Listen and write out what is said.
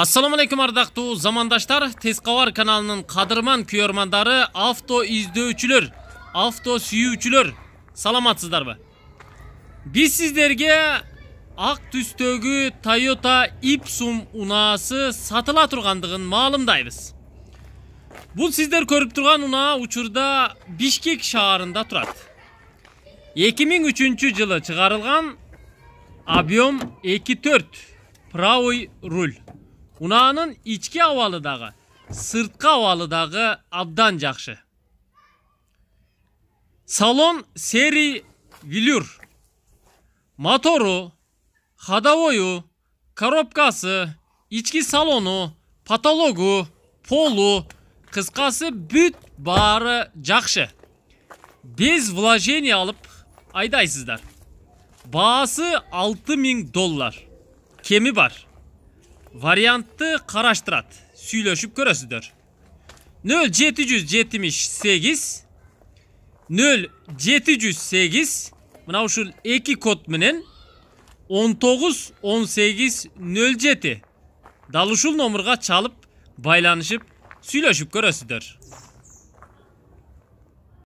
Ассаламу алейкум ардактуу замандаштар, Тез кабар каналынын кадырман күйөрмандары, авто издөөчүлөр, авто сүйүүчүлөр, саламатсыздарбы? Біз сіздерге ақ түстегі Toyota Ipsum унаасы сатыла тұрғандығын маалымдайбыз. Бұл сіздер көріп тұрған унаа учурда Бишкек шаарында тұрады. 2003 жылы чыгарылган объем 24 правый руль авалы дагы, сырткы авалы дагы абдан жақшы. Салон сери вилюр. Мотору, ходовою, коробкасы, ички салону, патологу, полу, қысқасы бүт бары жақшы. Без вложение алып айдайсыздар. Бағасы 6000 доллар. Кемі бар. Variantı qaraşdırad. Suyləşib görəsizdir. 0 778 0 708 Mına uşul 2 kod minin 19 18 07 Dalışul nomurğa çalıp baylanışıp suyləşib görəsizdir.